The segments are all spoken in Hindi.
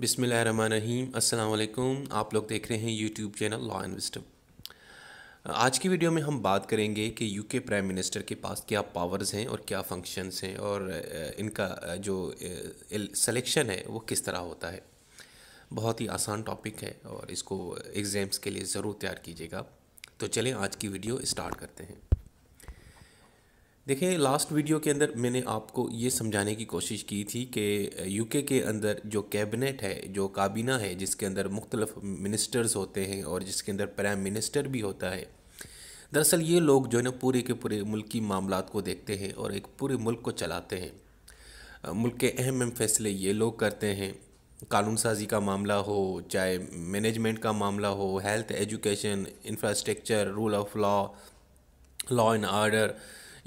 बिसमीम अल्लाम आप लोग देख रहे हैं YouTube channel law and wisdom आज की वीडियो में हम बात करेंगे कि यूके प्राइम मिनिस्टर के पास क्या पावर्स हैं और क्या फंक्शंस हैं और इनका जो सिलेक्शन है वो किस तरह होता है बहुत ही आसान टॉपिक है और इसको एग्ज़ाम्स के लिए ज़रूर तैयार कीजिएगा तो चलें आज की वीडियो स्टार्ट करते हैं देखें लास्ट वीडियो के अंदर मैंने आपको ये समझाने की कोशिश की थी कि यूके के अंदर जो कैबिनेट है जो काबीना है जिसके अंदर मुख्तलफ मिनिस्टर्स होते हैं और जिसके अंदर प्राइम मिनिस्टर भी होता है दरअसल ये लोग जो है ना पूरे के पूरे मुल्क की मामला को देखते हैं और एक पूरे मुल्क को चलाते हैं मुल्क के अहम अहम फैसले ये लोग करते हैं कानून साजी का मामला हो चाहे मैनेजमेंट का मामला हो health education infrastructure rule of law law and order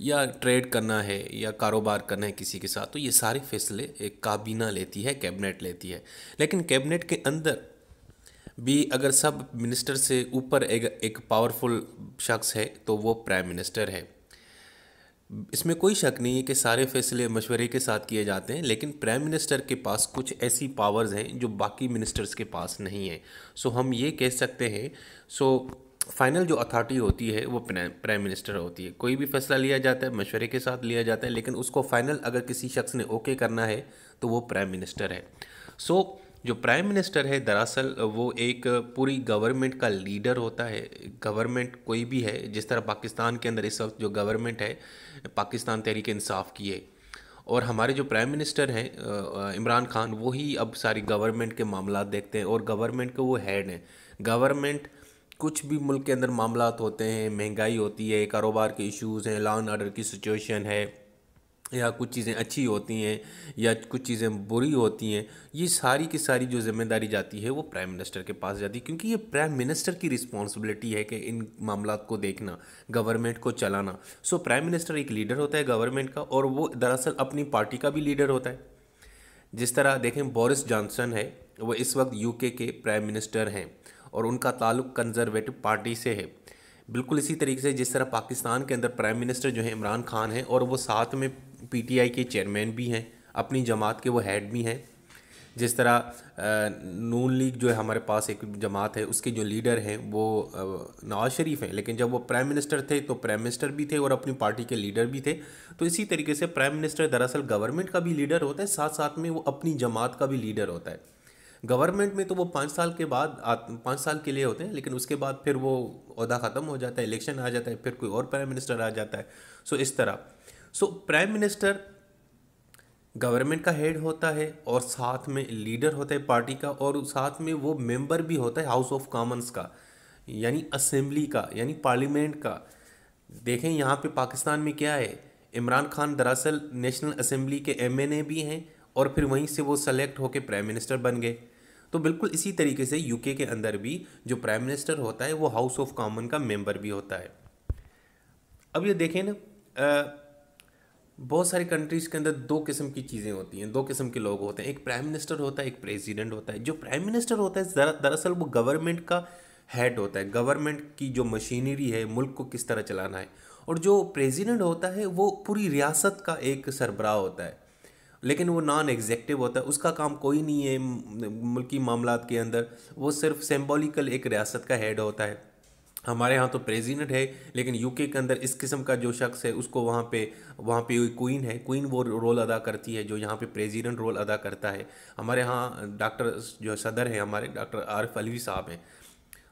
या ट्रेड करना है या कारोबार करना है किसी के साथ तो ये सारे फैसले एक काबीना लेती है कैबिनेट लेती है लेकिन कैबिनेट के अंदर भी अगर सब मिनिस्टर से ऊपर एक, एक पावरफुल शख्स है तो वो प्राइम मिनिस्टर है इसमें कोई शक नहीं है कि सारे फैसले मशवरे के साथ किए जाते हैं लेकिन प्राइम मिनिस्टर के पास कुछ ऐसी पावर्स हैं जो बाकी मिनिस्टर्स के पास नहीं है सो हम ये कह सकते हैं सो फाइनल जो अथॉरिटी होती है वो प्राइम मिनिस्टर होती है कोई भी फैसला लिया जाता है मशवरे के साथ लिया जाता है लेकिन उसको फाइनल अगर किसी शख्स ने ओके करना है तो वो प्राइम मिनिस्टर है सो so, जो प्राइम मिनिस्टर है दरअसल वो एक पूरी गवर्नमेंट का लीडर होता है गवर्नमेंट कोई भी है जिस तरह पाकिस्तान के अंदर इस वक्त जो गवर्नमेंट है पाकिस्तान तहरीक इंसाफ की है और हमारे जो प्राइम मिनिस्टर हैं इमरान खान वही अब सारी गवर्नमेंट के मामला देखते हैं और गवर्नमेंट के वो हेड हैं गवर्नमेंट कुछ भी मुल्क के अंदर मामला होते हैं महंगाई होती है कारोबार के इश्यूज़ हैं लॉ एंड आर्डर की सिचुएशन है या कुछ चीज़ें अच्छी होती हैं या कुछ चीज़ें बुरी होती हैं ये सारी की सारी जो जिम्मेदारी जाती है वो प्राइम मिनिस्टर के पास जाती है क्योंकि ये प्राइम मिनिस्टर की रिस्पॉन्सिबिलिटी है कि इन मामला को देखना गवर्नमेंट को चलाना सो प्राइम मिनिस्टर एक लीडर होता है गवर्नमेंट का और वो दरअसल अपनी पार्टी का भी लीडर होता है जिस तरह देखें बोरिस जॉनसन है वो इस वक्त यूके के प्राइम मिनिस्टर हैं और उनका ताल्लुक कंजर्वेटिव पार्टी से है बिल्कुल इसी तरीके से जिस तरह पाकिस्तान के अंदर प्राइम मिनिस्टर जो है इमरान खान हैं और वो साथ में पीटीआई के चेयरमैन भी हैं अपनी जमात के वो हेड भी हैं जिस तरह नून लीग जो है हमारे पास एक जमात है उसके जो लीडर हैं वो नवाज शरीफ हैं लेकिन जब वो प्राइम मिनिस्टर थे तो प्राइम मिनिस्टर भी थे और अपनी पार्टी के लीडर भी थे तो इसी तरीके से प्राइम मिनिस्टर दरअसल गवर्नमेंट का भी लीडर होता है साथ साथ में वो अपनी जमात का भी लीडर होता है गवर्नमेंट में तो वो पाँच साल के बाद पाँच साल के लिए होते हैं लेकिन उसके बाद फिर वो अहदा ख़त्म हो जाता है इलेक्शन आ जाता है फिर कोई और प्राइम मिनिस्टर आ जाता है सो इस तरह सो प्राइम मिनिस्टर गवर्नमेंट का हेड होता है और साथ में लीडर होता है पार्टी का और साथ में वो मेंबर भी होता है हाउस ऑफ कॉमन्स का यानी असेंबली का यानी पार्लियामेंट का देखें यहाँ पे पाकिस्तान में क्या है इमरान खान दरअसल नेशनल असेंबली के एमएनए भी हैं और फिर वहीं से वो सेलेक्ट होकर प्राइम मिनिस्टर बन गए तो बिल्कुल इसी तरीके से यूके के अंदर भी जो प्राइम मिनिस्टर होता है वो हाउस ऑफ कॉमन का मेंबर भी होता है अब ये देखें ना बहुत सारी कंट्रीज़ के अंदर दो किस्म की चीज़ें होती हैं दो किस्म के लोग होते हैं एक प्राइम मिनिस्टर होता है एक प्रेसिडेंट होता है जो प्राइम मिनिस्टर होता है दरअसल वो गवर्नमेंट का हेड होता है गवर्नमेंट की जो मशीनरी है मुल्क को किस तरह चलाना है और जो प्रेसिडेंट होता है वो पूरी रियासत का एक सरबराह होता है लेकिन वो नॉन एग्जेक्टिव होता है उसका काम कोई नहीं है मुल्की मामला के अंदर वो सिर्फ सिम्बोलिकल एक रियासत का हेड होता है हमारे यहाँ तो प्रेसिडेंट है लेकिन यूके के अंदर इस किस्म का जो शख्स है उसको वहाँ पे वहाँ पे क्वीन है क्वीन वो रोल अदा करती है जो यहाँ पे प्रेसिडेंट रोल अदा करता है हमारे यहाँ डॉक्टर जो सदर हैं हमारे डॉक्टर आरिफ अलवी साहब हैं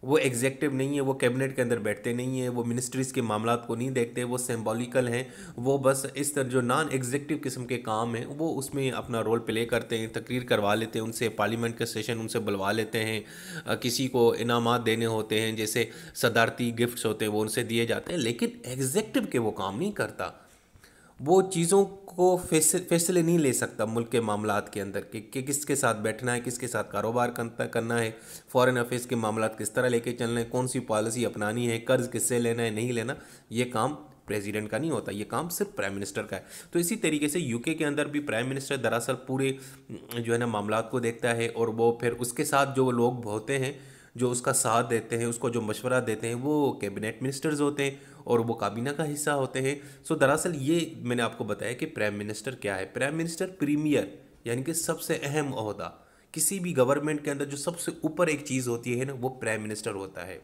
वो एग्जेक्टिव नहीं है वो कैबिनेट के अंदर बैठते नहीं है वो मिनिस्ट्रीज़ के मामला को नहीं देखते वो सिम्बॉलिकल हैं वो बस इस तरह जो नॉन एग्जेक्टिव किस्म के काम हैं वो उसमें अपना रोल प्ले करते हैं तकरीर करवा लेते हैं उनसे पार्लियामेंट के सेशन उनसे बुलवा लेते हैं किसी को इनाम देने होते हैं जैसे सदारती गिफ्ट्स होते हैं वो उनसे दिए जाते हैं लेकिन एग्जेक्टिव के वो काम नहीं करता वो चीज़ों को फैसले नहीं ले सकता मुल्क के मामला के अंदर कि, कि किसके साथ बैठना है किसके साथ कारोबार करना है फॉरेन अफेयर्स के मामला किस तरह लेके चलना है कौन सी पॉलिसी अपनानी है कर्ज किससे लेना है नहीं लेना ये काम प्रेसिडेंट का नहीं होता ये काम सिर्फ प्राइम मिनिस्टर का है तो इसी तरीके से यूके के अंदर भी प्राइम मिनिस्टर दरअसल पूरे जो है ना मामला को देखता है और वो फिर उसके साथ जो लोग होते हैं जो उसका साथ देते हैं उसको जो मशवरा देते हैं वो कैबिनेट मिनिस्टर्स होते हैं और वो काबीना का हिस्सा होते हैं सो दरअसल ये मैंने आपको बताया कि प्राइम मिनिस्टर क्या है प्राइम मिनिस्टर प्रीमियर यानी कि सबसे अहम अहदा किसी भी गवर्नमेंट के अंदर जो सबसे ऊपर एक चीज़ होती है ना वो प्राइम मिनिस्टर होता है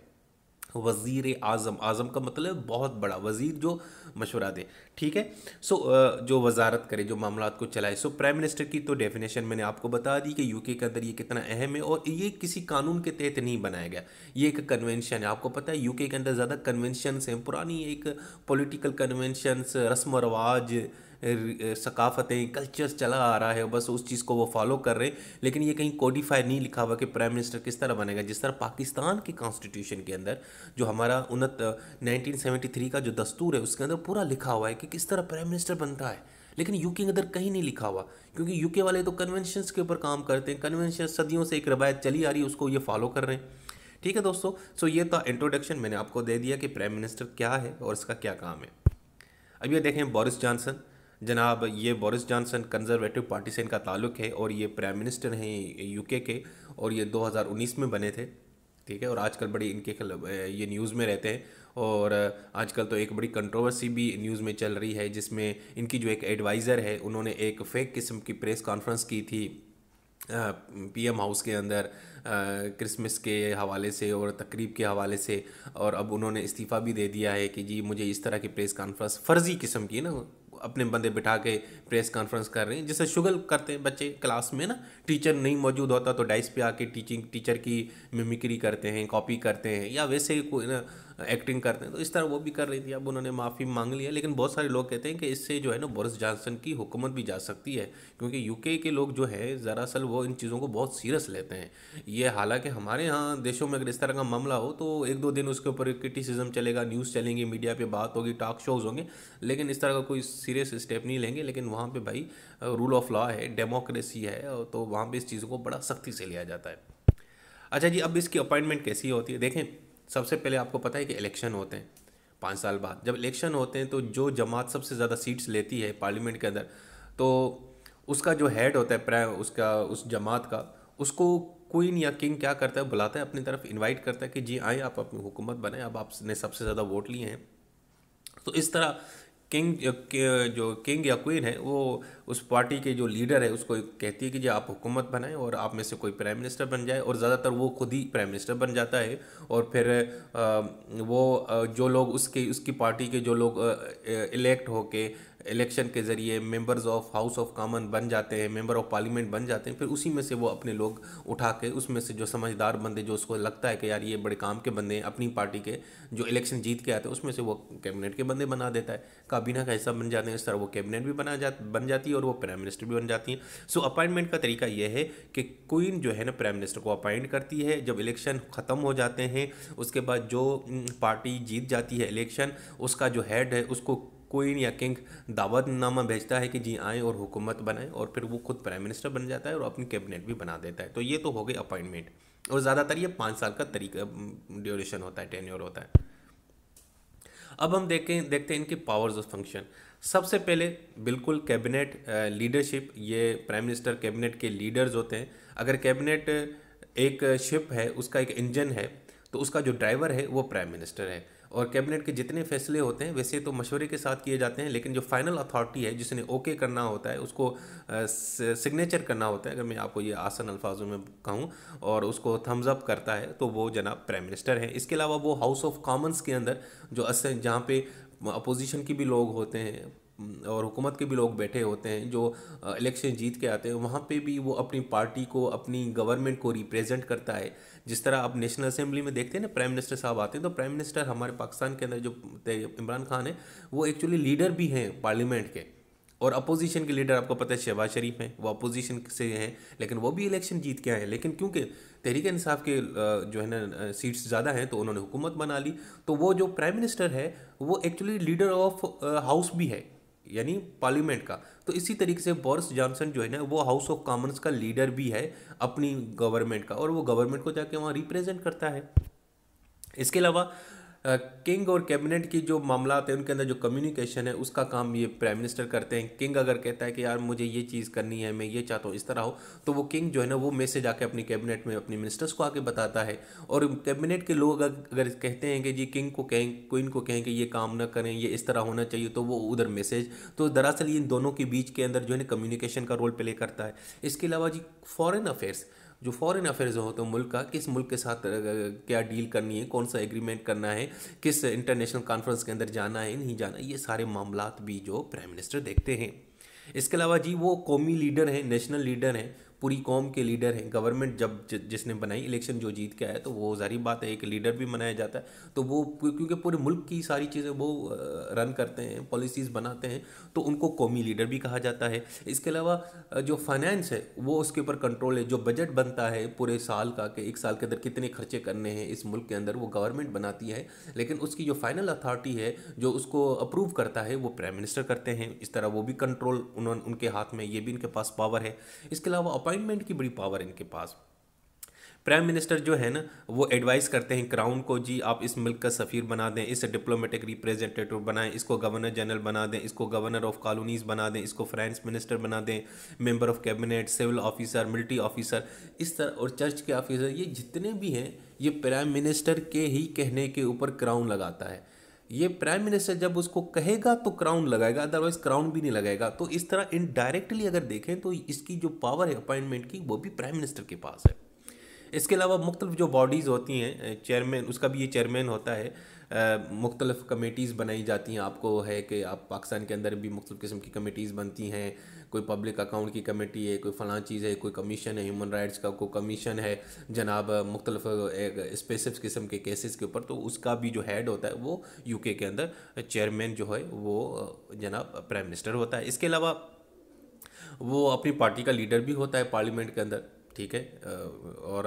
वज़ीर आज़म आज़म का मतलब बहुत बड़ा वज़ीर जो मशवरा दे ठीक है सो so, जो वजारत करे जो मामला को चलाए सो प्राइम मिनिस्टर की तो डेफिनेशन मैंने आपको बता दी कि यूके के अंदर ये कितना अहम है और ये किसी कानून के तहत नहीं बनाया गया ये एक कन्वेंशन है आपको पता है यूके के अंदर ज़्यादा कन्वेंशनस हैं पुरानी एक पोलिटिकल कन्वेंशनस रस्म रवाज सकाफ़तें कल्चर्स चला आ रहा है बस उस चीज़ को वो फॉलो कर रहे हैं लेकिन ये कहीं कोडिफाई नहीं लिखा हुआ कि प्राइम मिनिस्टर किस तरह बनेगा जिस तरह पाकिस्तान की कॉन्स्टिट्यूशन के अंदर जो हमारा उनत नाइनटीन का जो दस्तूर है उसके अंदर पूरा लिखा हुआ है कि किस तरह प्राइम मिनिस्टर बनता है लेकिन यूके के अंदर कहीं नहीं लिखा हुआ क्योंकि यूके वाले तो कन्वेंशन के ऊपर काम करते हैं कन्वेंशन सदियों से एक रवायत चली आ रही है उसको ये फॉलो कर रहे हैं ठीक है दोस्तों सो ये था इंट्रोडक्शन मैंने आपको दे दिया कि प्राइम मिनिस्टर क्या है और इसका क्या काम है अब ये देखें बोरिस जॉनसन जनाब ये बोरिस जॉनसन कंजर्वेटिव पार्टी से इनका ताल्लुक है और ये प्राइम मिनिस्टर हैं यूके के और ये 2019 में बने थे ठीक है और आजकल बड़ी इनके खिलाफ ये न्यूज़ में रहते हैं और आजकल तो एक बड़ी कंट्रोवर्सी भी न्यूज़ में चल रही है जिसमें इनकी जो एक एडवाइज़र है उन्होंने एक फ़ेक किस्म की प्रेस कॉन्फ्रेंस की थी पीएम हाउस के अंदर क्रिसमस के हवाले से और तकरीब के हवाले से और अब उन्होंने इस्तीफ़ा भी दे दिया है कि जी मुझे इस तरह की प्रेस कॉन्फ्रेंस फ़र्ज़ी किस्म की ना अपने बंदे बिठा के प्रेस कॉन्फ्रेंस कर रहे हैं जैसे शुगल करते हैं बच्चे क्लास में ना टीचर नहीं मौजूद होता तो डाइस पे आके टीचिंग टीचर की मिमिक्री करते हैं कॉपी करते हैं या वैसे कोई ना एक्टिंग करते हैं तो इस तरह वो भी कर रही थी अब उन्होंने माफ़ी मांग ली है लेकिन बहुत सारे लोग कहते हैं कि इससे जो है ना बोरिस जॉनसन की हुकूमत भी जा सकती है क्योंकि यूके के लोग जो है दरअसल वो इन चीज़ों को बहुत सीरियस लेते हैं ये हालांकि हमारे यहाँ देशों में अगर इस तरह का मामला हो तो एक दो दिन उसके ऊपर क्रिटिसिज्म चलेगा न्यूज़ चलेंगी मीडिया पर बात होगी टॉक शोज़ होंगे लेकिन इस तरह का कोई सीरियस स्टेप नहीं लेंगे लेकिन वहाँ पर भाई रूल ऑफ लॉ है डेमोक्रेसी है तो वहाँ पर इस चीज़ों को बड़ा सख्ती से लिया जाता है अच्छा जी अब इसकी अपॉइंटमेंट कैसी होती है देखें सबसे पहले आपको पता है कि इलेक्शन होते हैं पाँच साल बाद जब इलेक्शन होते हैं तो जो जमात सबसे ज़्यादा सीट्स लेती है पार्लियामेंट के अंदर तो उसका जो हेड होता है प्राय उसका उस जमात का उसको क्वीन या किंग क्या करता है बुलाता है अपनी तरफ इनवाइट करता है कि जी आए आप अपनी हुकूमत बनाएं अब आपने सबसे ज़्यादा वोट लिए हैं तो इस तरह किंग जो किंग या क्वीन है वो उस पार्टी के जो लीडर है उसको कहती है कि जी आप हुकूमत बनाएं और आप में से कोई प्राइम मिनिस्टर बन जाए और ज़्यादातर वो खुद ही प्राइम मिनिस्टर बन जाता है और फिर वो जो लोग उसके उसकी पार्टी के जो लोग इलेक्ट होके इलेक्शन के ज़रिए members of house of common बन जाते हैं मेंबर ऑफ पार्लियामेंट बन जाते हैं फिर उसी में से वो अपने लोग उठा के उसमें से जो समझदार बंदे जो उसको लगता है कि यार ये बड़े काम के बंदे हैं अपनी पार्टी के जो इलेक्शन जीत के आते हैं उसमें से वो कैबिनेट के बंदे बना देता है काबीना का हिस्सा बन जाते हैं इस तरह वो कैबिनेट भी बना जा बन जाती है और वो प्राइम मिनिस्टर भी बन जाती हैं सो अपॉइंटमेंट का तरीका यह है कि क्वीन जो है ना प्राइम मिनिस्टर को अपॉइंट करती है जब इलेक्शन ख़त्म हो जाते हैं उसके बाद जो पार्टी जीत जाती है इलेक्शन उसका जो हेड है उसको कोई या किंग दावतनामा भेजता है कि जी आए और हुकूमत बनाए और फिर वो खुद प्राइम मिनिस्टर बन जाता है और अपनी कैबिनेट भी बना देता है तो ये तो हो गई अपॉइंटमेंट और ज़्यादातर ये पाँच साल का तरीका ड्यूरेशन होता है टेन्योर होता है अब हम देखें देखते हैं इनके पावर्स ऑफ फंक्शन सबसे पहले बिल्कुल कैबिनेट लीडरशिप ये प्राइम मिनिस्टर कैबिनेट के लीडर्स होते हैं अगर कैबिनेट एक शिप है उसका एक इंजन है तो उसका जो ड्राइवर है वो प्राइम मिनिस्टर है और कैबिनेट के जितने फैसले होते हैं वैसे तो मशवरे के साथ किए जाते हैं लेकिन जो फाइनल अथॉरिटी है जिसने ओके करना होता है उसको सिग्नेचर करना होता है अगर मैं आपको ये आसन अल्फाजों में कहूँ और उसको थम्स अप करता है तो वो जनाब प्राइम मिनिस्टर हैं इसके अलावा वो हाउस ऑफ कॉमन्स के अंदर जो असल जहाँ पे अपोजिशन की भी लोग होते हैं और हुकूमत के भी लोग बैठे होते हैं जो इलेक्शन जीत के आते हैं वहाँ पे भी वो अपनी पार्टी को अपनी गवर्नमेंट को रिप्रेजेंट करता है जिस तरह आप नेशनल असेंबली में देखते हैं ना प्राइम मिनिस्टर साहब आते हैं तो प्राइम मिनिस्टर हमारे पाकिस्तान के अंदर जो इमरान खान है वो एक्चुअली लीडर भी हैं पार्लियामेंट के और अपोजिशन के लीडर आपको पता है शहबाज शरीफ हैं वो अपोजिशन से हैं लेकिन वो भी इलेक्शन जीत के आए हैं लेकिन क्योंकि तहरीक इंसाफ के जो है ना सीट्स ज़्यादा हैं तो उन्होंने हुकूमत बना ली तो वो जो प्राइम मिनिस्टर है वो एक्चुअली लीडर ऑफ हाउस भी है यानी पार्लियामेंट का तो इसी तरीके से बोरिस जॉनसन जो है ना वो हाउस ऑफ कॉमन्स का लीडर भी है अपनी गवर्नमेंट का और वो गवर्नमेंट को जाके वहाँ रिप्रेजेंट करता है इसके अलावा किंग और कैबिनेट की जो मामला है उनके अंदर जो कम्युनिकेशन है उसका काम ये प्राइम मिनिस्टर करते हैं किंग अगर कहता है कि यार मुझे ये चीज़ करनी है मैं ये चाहता हूँ इस तरह हो तो वो किंग जो है ना वो मैसेज आके अपनी कैबिनेट में अपनी मिनिस्टर्स को आके बताता है और कैबिनेट के लोग अगर कहते हैं कि जी किंग को कहें क्वीन को कहें कि ये काम ना करें ये इस तरह होना चाहिए तो वो उधर मैसेज तो दरअसल इन दोनों के बीच के अंदर जो है ना कम्युनिकेशन का रोल प्ले करता है इसके अलावा जी फॉरन अफेयर्स जो फॉरेन अफेयर्स हो तो मुल्क का किस मुल्क के साथ क्या डील करनी है कौन सा एग्रीमेंट करना है किस इंटरनेशनल कॉन्फ्रेंस के अंदर जाना है नहीं जाना ये सारे मामला भी जो प्राइम मिनिस्टर देखते हैं इसके अलावा जी वो कौमी लीडर हैं नेशनल लीडर हैं पूरी कौम के लीडर हैं गवर्नमेंट जब ज, जिसने बनाई इलेक्शन जो जीत के आया तो वो जारी बात है एक लीडर भी मनाया जाता है तो वो क्योंकि पूरे मुल्क की सारी चीज़ें वो रन करते हैं पॉलिसीज़ बनाते हैं तो उनको कौमी लीडर भी कहा जाता है इसके अलावा जो फाइनेंस है वो उसके ऊपर कंट्रोल है जो बजट बनता है पूरे साल का कि एक साल के अंदर कितने खर्चे करने हैं इस मुल्क के अंदर वो गवर्नमेंट बनाती है लेकिन उसकी जो फाइनल अथॉरिटी है जो उसको अप्रूव करता है वो प्राइम मिनिस्टर करते हैं इस तरह वो भी कंट्रोल उन्होंने उनके हाथ में ये भी इनके पास पावर है इसके अलावा अपॉइंटमेंट की बड़ी पावर इनके पास प्राइम मिनिस्टर जो है ना वो एडवाइस करते हैं क्राउन को जी आप इस मुल्क का सफ़ीर बना दें इसे डिप्लोमेटिक रिप्रेजेंटेटिव बनाएं इसको गवर्नर जनरल बना दें इसको गवर्नर ऑफ कॉलोनीज़ बना दें इसको फ्रांस मिनिस्टर बना दें member of cabinet civil officer military officer इस तरह और चर्च के ऑफिसर ये जितने भी हैं ये प्राइम मिनिस्टर के ही कहने के ऊपर क्राउन लगाता है ये प्राइम मिनिस्टर जब उसको कहेगा तो क्राउन लगाएगा अदरवाइज क्राउन भी नहीं लगाएगा तो इस तरह इनडायरेक्टली अगर देखें तो इसकी जो पावर है अपॉइंटमेंट की वो भी प्राइम मिनिस्टर के पास है इसके अलावा मुख्तलिफ जो बॉडीज़ होती हैं चेयरमैन उसका भी ये चेयरमैन होता है मुख्तलिफ़ कमेटीज़ बनाई जाती हैं आपको है कि आप पाकिस्तान के अंदर भी मुख्तु किस्म की कमेटीज़ बनती हैं कोई पब्लिक अकाउंट की कमेटी है कोई फ़लाँ चीज़ है कोई कमीशन है ह्यूमन राइट्स का कोई कमीशन है जनाब मुख्तलफ स्पेसिफिक किस्म के केसेस के ऊपर तो उसका भी जो हेड होता है वो यूके के अंदर चेयरमैन जो है वो जनाब प्राइम मिनिस्टर होता है इसके अलावा वो अपनी पार्टी का लीडर भी होता है पार्लियामेंट के अंदर ठीक है और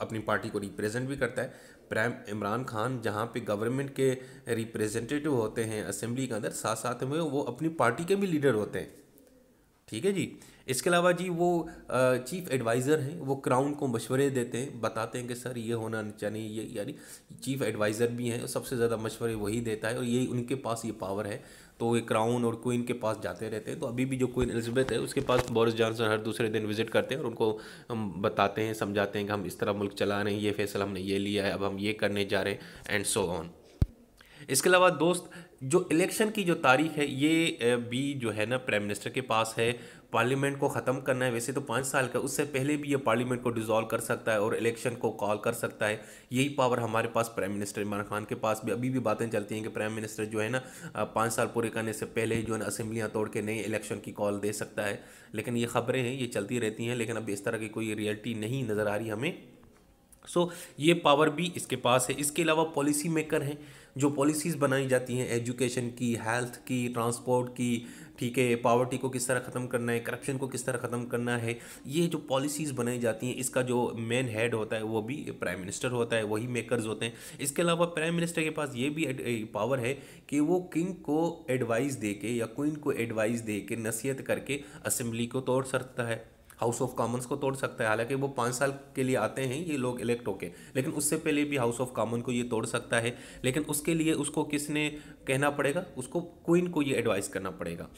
अपनी पार्टी को रिप्रेजेंट भी करता है प्राइम इमरान खान जहाँ पे गवर्नमेंट के रिप्रेजेंटेटिव होते हैं असेंबली के अंदर साथ साथ में वो अपनी पार्टी के भी लीडर होते हैं ठीक है जी इसके अलावा जी वो चीफ एडवाइज़र हैं वो क्राउन को मशवरे देते हैं बताते हैं कि सर ये होना चाहिए अच्छा ये यानी चीफ एडवाइज़र भी हैं सबसे ज़्यादा मशवरे वही देता है और यही उनके पास ये पावर है तो वे क्राउन और क्वीन के पास जाते रहते हैं तो अभी भी जो क्वीन एलिजबेथ है उसके पास बोरिस जॉनसन हर दूसरे दिन विजिट करते हैं और उनको हम बताते हैं समझाते हैं कि हम इस तरह मुल्क चला रहे हैं ये फैसला हमने ये लिया है अब हम ये करने जा रहे हैं एंड सो ऑन इसके अलावा दोस्त जो इलेक्शन की जो तारीख है ये भी जो है ना प्राइम मिनिस्टर के पास है पार्लियामेंट को ख़त्म करना है वैसे तो पाँच साल का उससे पहले भी ये पार्लियामेंट को डिसॉल्व कर सकता है और इलेक्शन को कॉल कर सकता है यही पावर हमारे पास प्राइम मिनिस्टर इमरान खान के पास भी अभी भी बातें चलती हैं कि प्राइम मिनिस्टर जो है ना पाँच साल पूरे करने से पहले जो है ना असम्बलियाँ तोड़ के नए इलेक्शन की कॉल दे सकता है लेकिन ये खबरें हैं ये चलती रहती हैं लेकिन अब इस तरह की कोई रियलिटी नहीं नज़र आ रही हमें सो so, ये पावर भी इसके पास है इसके अलावा पॉलिसी मेकर हैं जो पॉलिसीज़ बनाई जाती हैं एजुकेशन की हेल्थ की ट्रांसपोर्ट की ठीक है पावर्टी को किस तरह ख़त्म करना है करप्शन को किस तरह ख़त्म करना है ये जो पॉलिसीज़ बनाई जाती हैं इसका जो मेन हेड होता है वो भी प्राइम मिनिस्टर होता है वही मेकर्स होते हैं इसके अलावा प्राइम मिनिस्टर के पास ये भी पावर है कि वो किंग को एडवाइस दे के या क्वीन को एडवाइस दे के नसीहत करके असम्बली को तोड़ सकता है हाउस ऑफ कॉमन्स को तोड़ सकता है हालांकि वो पाँच साल के लिए आते हैं ये लोग इलेक्ट होके लेकिन उससे पहले भी हाउस ऑफ कॉमन को ये तोड़ सकता है लेकिन उसके लिए उसको किसने कहना पड़ेगा उसको क्वीन को ये एडवाइस करना पड़ेगा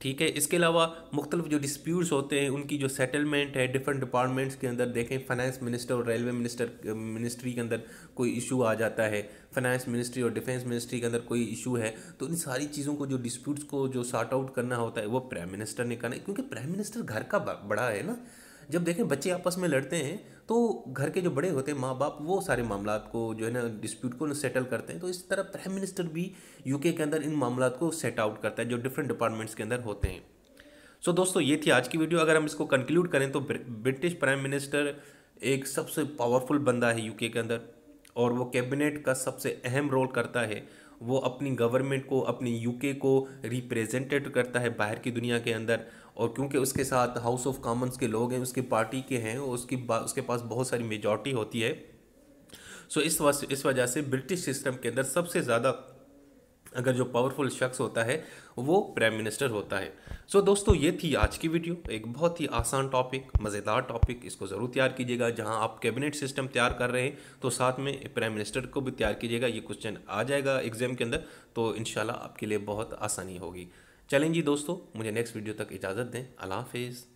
ठीक है इसके अलावा मुख्तलिफ जो डिस्प्यूट्स होते हैं उनकी जो सेटलमेंट है डिफरेंट डिपार्टमेंट्स के अंदर देखें फाइनेंस मिनिस्टर और रेलवे मिनिस्टर मिनिस्ट्री के अंदर कोई इशू आ जाता है फाइनेंस मिनिस्ट्री और डिफेंस मिनिस्ट्री के अंदर कोई इशू है तो इन सारी चीज़ों को जो डिस्प्यूट्स को जो सॉर्ट आउट करना होता है वो प्राइम मिनिस्टर ने करना है क्योंकि प्राइम मिनिस्टर घर का बड़ा है ना जब देखें बच्चे आपस में लड़ते हैं तो घर के जो बड़े होते हैं माँ बाप वो सारे मामला को जो है ना डिस्प्यूट को सेटल करते हैं तो इस तरह प्राइम मिनिस्टर भी यूके के अंदर इन मामला को सेट आउट करता है जो डिफरेंट डिपार्टमेंट्स के अंदर होते हैं सो so, दोस्तों ये थी आज की वीडियो अगर हम इसको कंक्लूड करें तो ब्रिटिश प्राइम मिनिस्टर एक सबसे पावरफुल बंदा है यूके के अंदर और वो कैबिनेट का सबसे अहम रोल करता है वो अपनी गवर्नमेंट को अपनी यूके को रिप्रेजेंटेट करता है बाहर की दुनिया के अंदर और क्योंकि उसके साथ हाउस ऑफ कॉमन्स के लोग हैं उसकी पार्टी के हैं और उसकी उसके पास बहुत सारी मेजॉरिटी होती है सो इस वस, इस वजह से ब्रिटिश सिस्टम के अंदर सबसे ज़्यादा अगर जो पावरफुल शख्स होता है वो प्राइम मिनिस्टर होता है सो so, दोस्तों ये थी आज की वीडियो एक बहुत ही आसान टॉपिक मज़ेदार टॉपिक इसको ज़रूर तैयार कीजिएगा जहां आप कैबिनेट सिस्टम तैयार कर रहे हैं तो साथ में प्राइम मिनिस्टर को भी तैयार कीजिएगा ये क्वेश्चन आ जाएगा एग्ज़ाम के अंदर तो इन आपके लिए बहुत आसानी होगी चलें जी दोस्तों मुझे नेक्स्ट वीडियो तक इजाज़त दें अल्लाह हाफिज़